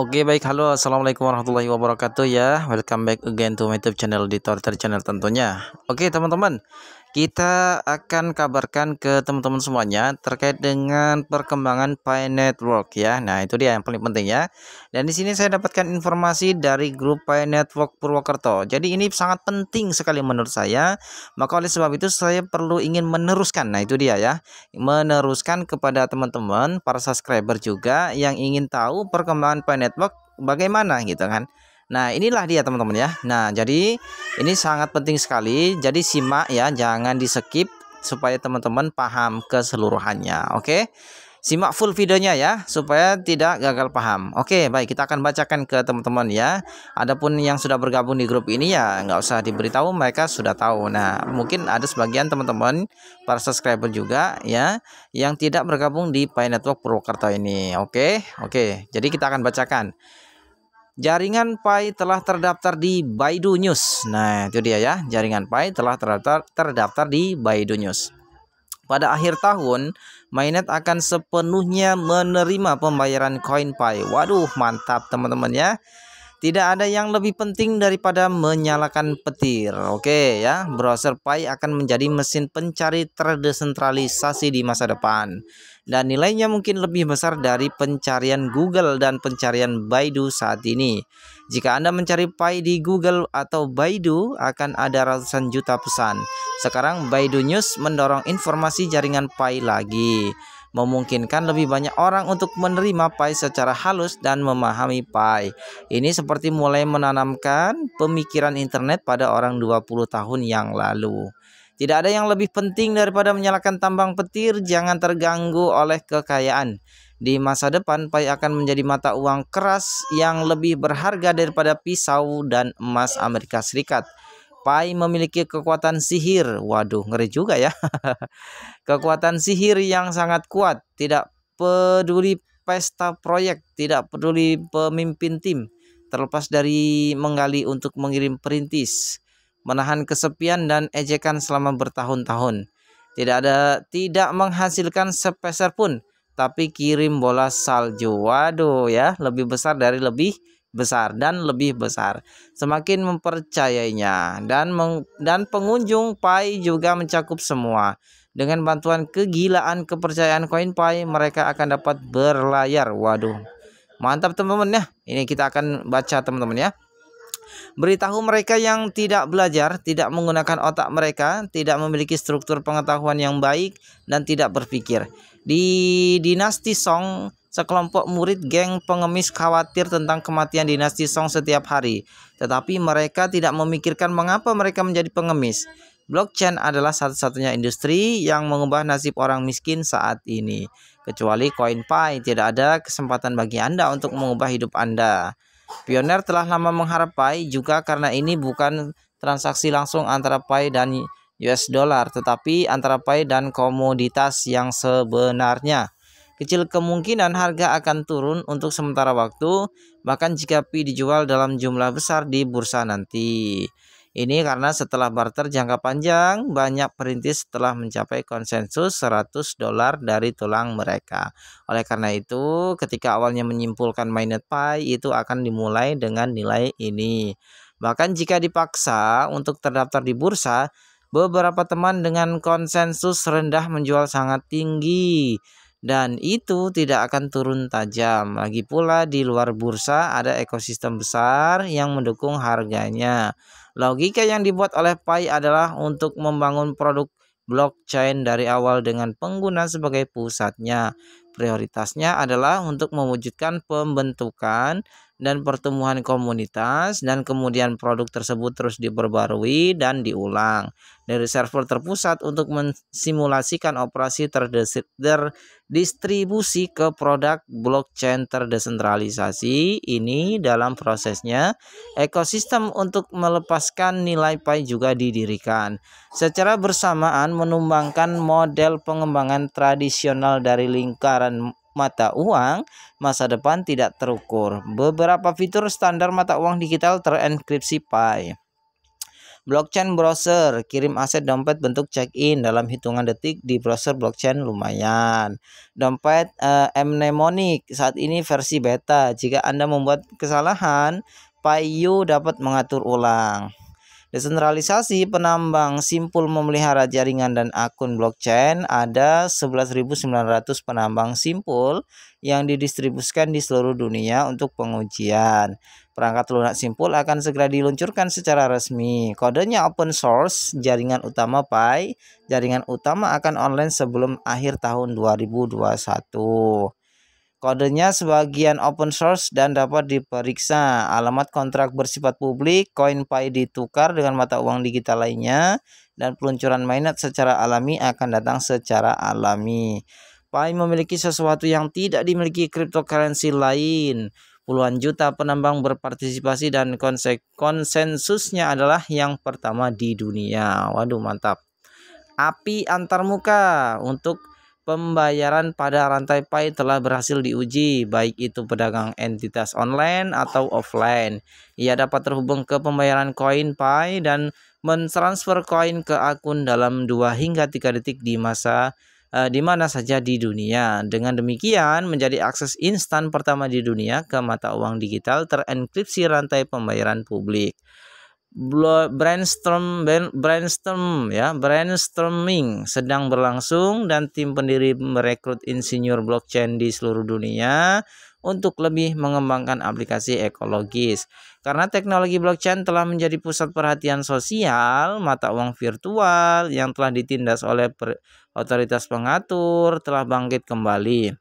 Oke okay, baik halo assalamualaikum warahmatullahi wabarakatuh ya welcome back again to my youtube channel di Twitter channel tentunya Oke okay, teman-teman kita akan kabarkan ke teman-teman semuanya terkait dengan perkembangan Pi Network ya. Nah, itu dia yang paling penting ya. Dan di sini saya dapatkan informasi dari grup Pi Network Purwokerto. Jadi ini sangat penting sekali menurut saya. Maka oleh sebab itu saya perlu ingin meneruskan. Nah, itu dia ya. Meneruskan kepada teman-teman para subscriber juga yang ingin tahu perkembangan Pi Network bagaimana gitu kan. Nah, inilah dia teman-teman ya. Nah, jadi ini sangat penting sekali. Jadi simak ya, jangan di-skip supaya teman-teman paham keseluruhannya. Oke. Simak full videonya ya supaya tidak gagal paham. Oke, baik kita akan bacakan ke teman-teman ya. Adapun yang sudah bergabung di grup ini ya nggak usah diberitahu mereka sudah tahu. Nah, mungkin ada sebagian teman-teman para subscriber juga ya yang tidak bergabung di Pay Network Purwokerto ini. Oke, oke. Jadi kita akan bacakan jaringan Pai telah terdaftar di Baidu News. Nah, itu dia ya. Jaringan Pai telah terdaftar terdaftar di Baidu News. Pada akhir tahun, Mainnet akan sepenuhnya menerima pembayaran koin Pai. Waduh, mantap teman-teman ya. Tidak ada yang lebih penting daripada menyalakan petir. Oke ya, browser Pi akan menjadi mesin pencari terdesentralisasi di masa depan. Dan nilainya mungkin lebih besar dari pencarian Google dan pencarian Baidu saat ini. Jika Anda mencari Pi di Google atau Baidu, akan ada ratusan juta pesan. Sekarang Baidu News mendorong informasi jaringan Pi lagi memungkinkan lebih banyak orang untuk menerima Pai secara halus dan memahami Pai. Ini seperti mulai menanamkan pemikiran internet pada orang 20 tahun yang lalu. Tidak ada yang lebih penting daripada menyalakan tambang petir, jangan terganggu oleh kekayaan. Di masa depan, Pai akan menjadi mata uang keras yang lebih berharga daripada pisau dan emas Amerika Serikat. Pai memiliki kekuatan sihir. Waduh, ngeri juga ya. kekuatan sihir yang sangat kuat, tidak peduli pesta proyek, tidak peduli pemimpin tim, terlepas dari menggali untuk mengirim perintis, menahan kesepian dan ejekan selama bertahun-tahun. Tidak ada tidak menghasilkan sepeser pun, tapi kirim bola salju. Waduh ya, lebih besar dari lebih besar dan lebih besar. Semakin mempercayainya dan meng, dan pengunjung Pai juga mencakup semua. Dengan bantuan kegilaan kepercayaan koin Pai, mereka akan dapat berlayar. Waduh. Mantap teman-teman ya. Ini kita akan baca teman-teman ya. Beritahu mereka yang tidak belajar, tidak menggunakan otak mereka, tidak memiliki struktur pengetahuan yang baik dan tidak berpikir. Di dinasti Song Sekelompok murid geng pengemis khawatir tentang kematian dinasti Song setiap hari, tetapi mereka tidak memikirkan mengapa mereka menjadi pengemis. Blockchain adalah satu-satunya industri yang mengubah nasib orang miskin saat ini. Kecuali CoinPay, tidak ada kesempatan bagi Anda untuk mengubah hidup Anda. Pioner telah lama mengharap Pai juga karena ini bukan transaksi langsung antara Pai dan US dollar, tetapi antara Pai dan komoditas yang sebenarnya kecil kemungkinan harga akan turun untuk sementara waktu, bahkan jika Pi dijual dalam jumlah besar di bursa nanti. Ini karena setelah barter jangka panjang, banyak perintis telah mencapai konsensus 100 dolar dari tulang mereka. Oleh karena itu, ketika awalnya menyimpulkan mainnet pi, itu akan dimulai dengan nilai ini. Bahkan jika dipaksa untuk terdaftar di bursa, beberapa teman dengan konsensus rendah menjual sangat tinggi dan itu tidak akan turun tajam. Lagi pula di luar bursa ada ekosistem besar yang mendukung harganya. Logika yang dibuat oleh Pai adalah untuk membangun produk blockchain dari awal dengan pengguna sebagai pusatnya. Prioritasnya adalah untuk mewujudkan pembentukan dan pertumbuhan komunitas dan kemudian produk tersebut terus diperbarui dan diulang dari server terpusat untuk mensimulasikan operasi terdistribusi ke produk blockchain terdesentralisasi ini dalam prosesnya ekosistem untuk melepaskan nilai pay juga didirikan secara bersamaan menumbangkan model pengembangan tradisional dari lingkaran mata uang masa depan tidak terukur. Beberapa fitur standar mata uang digital terenkripsi PAI. Blockchain browser, kirim aset dompet bentuk check-in dalam hitungan detik di browser blockchain lumayan. Dompet uh, mnemonic saat ini versi beta. Jika Anda membuat kesalahan, PayU dapat mengatur ulang. Desentralisasi penambang simpul memelihara jaringan dan akun blockchain ada 11.900 penambang simpul yang didistribusikan di seluruh dunia untuk pengujian. Perangkat lunak simpul akan segera diluncurkan secara resmi. Kodenya open source, jaringan utama Pi, jaringan utama akan online sebelum akhir tahun 2021. Kodenya sebagian open source dan dapat diperiksa. Alamat kontrak bersifat publik, koin pay ditukar dengan mata uang digital lainnya, dan peluncuran mainnet secara alami akan datang secara alami. Pay memiliki sesuatu yang tidak dimiliki cryptocurrency lain. Puluhan juta penambang berpartisipasi dan konsensusnya adalah yang pertama di dunia. Waduh mantap. Api antarmuka untuk pembayaran pada rantai PAI telah berhasil diuji, baik itu pedagang entitas online atau offline. Ia dapat terhubung ke pembayaran koin PAI dan mentransfer koin ke akun dalam 2 hingga 3 detik di masa uh, di mana saja di dunia. Dengan demikian, menjadi akses instan pertama di dunia ke mata uang digital terenkripsi rantai pembayaran publik brainstorm brainstorm ya brainstorming sedang berlangsung dan tim pendiri merekrut insinyur blockchain di seluruh dunia untuk lebih mengembangkan aplikasi ekologis. Karena teknologi blockchain telah menjadi pusat perhatian sosial, mata uang virtual yang telah ditindas oleh otoritas pengatur telah bangkit kembali.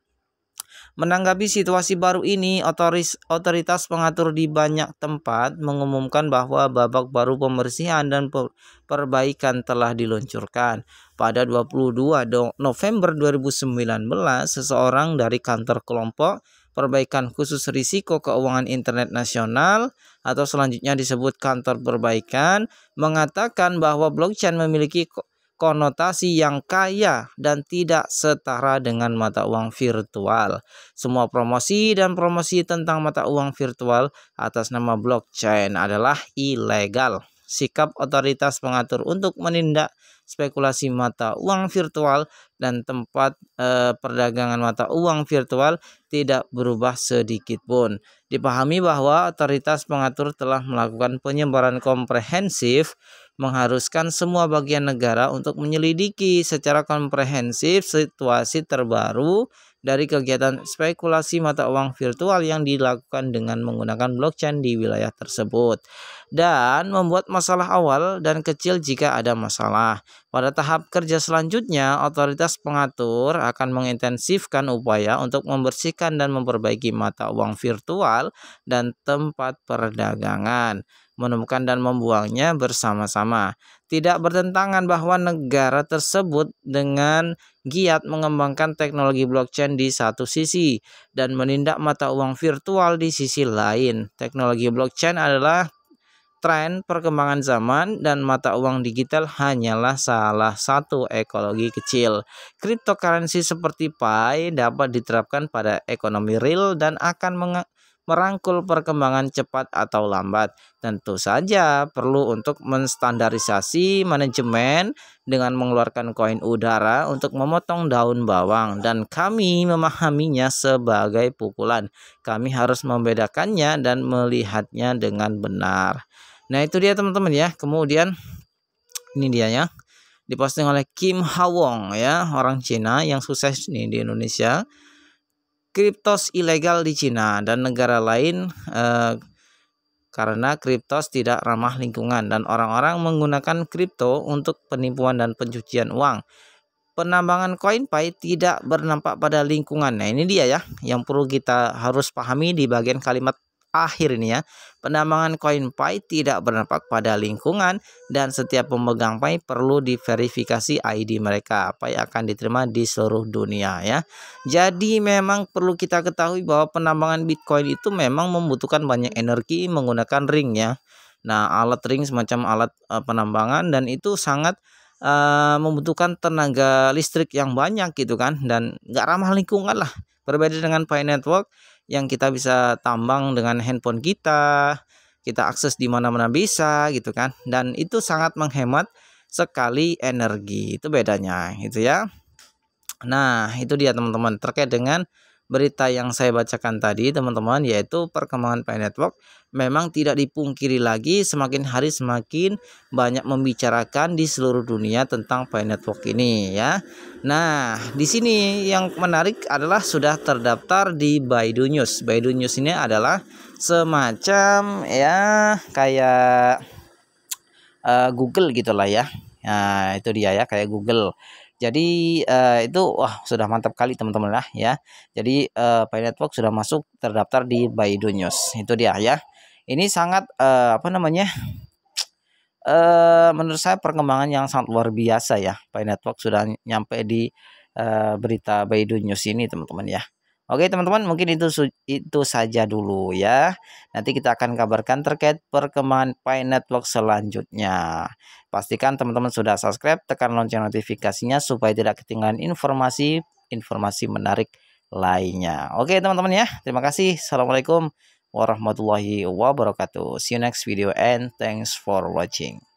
Menanggapi situasi baru ini, otoris, otoritas pengatur di banyak tempat mengumumkan bahwa babak baru pembersihan dan perbaikan telah diluncurkan. Pada 22 November 2019, seseorang dari kantor kelompok perbaikan khusus risiko keuangan internet nasional atau selanjutnya disebut kantor perbaikan mengatakan bahwa blockchain memiliki konotasi yang kaya dan tidak setara dengan mata uang virtual. Semua promosi dan promosi tentang mata uang virtual atas nama blockchain adalah ilegal. Sikap otoritas pengatur untuk menindak spekulasi mata uang virtual dan tempat e, perdagangan mata uang virtual tidak berubah sedikit pun. Dipahami bahwa otoritas pengatur telah melakukan penyebaran komprehensif mengharuskan semua bagian negara untuk menyelidiki secara komprehensif situasi terbaru dari kegiatan spekulasi mata uang virtual yang dilakukan dengan menggunakan blockchain di wilayah tersebut dan membuat masalah awal dan kecil jika ada masalah. Pada tahap kerja selanjutnya, otoritas pengatur akan mengintensifkan upaya untuk membersihkan dan memperbaiki mata uang virtual dan tempat perdagangan, menemukan dan membuangnya bersama-sama. Tidak bertentangan bahwa negara tersebut dengan giat mengembangkan teknologi blockchain di satu sisi dan menindak mata uang virtual di sisi lain. Teknologi blockchain adalah tren perkembangan zaman dan mata uang digital hanyalah salah satu ekologi kecil. Cryptocurrency seperti Pi dapat diterapkan pada ekonomi real dan akan merangkul perkembangan cepat atau lambat. Tentu saja perlu untuk menstandarisasi manajemen dengan mengeluarkan koin udara untuk memotong daun bawang dan kami memahaminya sebagai pukulan. Kami harus membedakannya dan melihatnya dengan benar. Nah itu dia teman-teman ya. Kemudian ini dia ya. Diposting oleh Kim Hawong ya orang Cina yang sukses nih di Indonesia. Kriptos ilegal di Cina dan negara lain eh, karena kriptos tidak ramah lingkungan dan orang-orang menggunakan kripto untuk penipuan dan pencucian uang. Penambangan koin pai tidak bernampak pada lingkungan. Nah, ini dia ya yang perlu kita harus pahami di bagian kalimat Akhirnya, penambangan koin Pai tidak berdampak pada lingkungan dan setiap pemegang Pai perlu diverifikasi ID mereka. Pi akan diterima di seluruh dunia ya. Jadi memang perlu kita ketahui bahwa penambangan Bitcoin itu memang membutuhkan banyak energi menggunakan ring ya. Nah, alat ring semacam alat uh, penambangan dan itu sangat uh, membutuhkan tenaga listrik yang banyak gitu kan dan nggak ramah lingkungan lah Berbeda dengan Pi Network yang kita bisa tambang dengan handphone kita, kita akses di mana-mana bisa gitu kan. Dan itu sangat menghemat sekali energi. Itu bedanya gitu ya. Nah, itu dia teman-teman terkait dengan berita yang saya bacakan tadi teman-teman yaitu perkembangan Pi Network memang tidak dipungkiri lagi semakin hari semakin banyak membicarakan di seluruh dunia tentang Pi Network ini ya. Nah, di sini yang menarik adalah sudah terdaftar di Baidu News. Baidu News ini adalah semacam ya kayak uh, Google gitulah ya. Nah, itu dia ya kayak Google. Jadi uh, itu wah sudah mantap kali teman-teman lah ya. Jadi uh, eh, Pay Network sudah masuk terdaftar di Baidu News. Itu dia ya. Ini sangat uh, apa namanya? Uh, menurut saya perkembangan yang sangat luar biasa ya. Pay Network sudah nyampe di uh, berita Baidu News ini teman-teman ya. Oke teman-teman mungkin itu itu saja dulu ya. Nanti kita akan kabarkan terkait perkembangan Pi Network selanjutnya. Pastikan teman-teman sudah subscribe, tekan lonceng notifikasinya supaya tidak ketinggalan informasi-informasi menarik lainnya. Oke teman-teman ya, terima kasih. Assalamualaikum warahmatullahi wabarakatuh. See you next video and thanks for watching.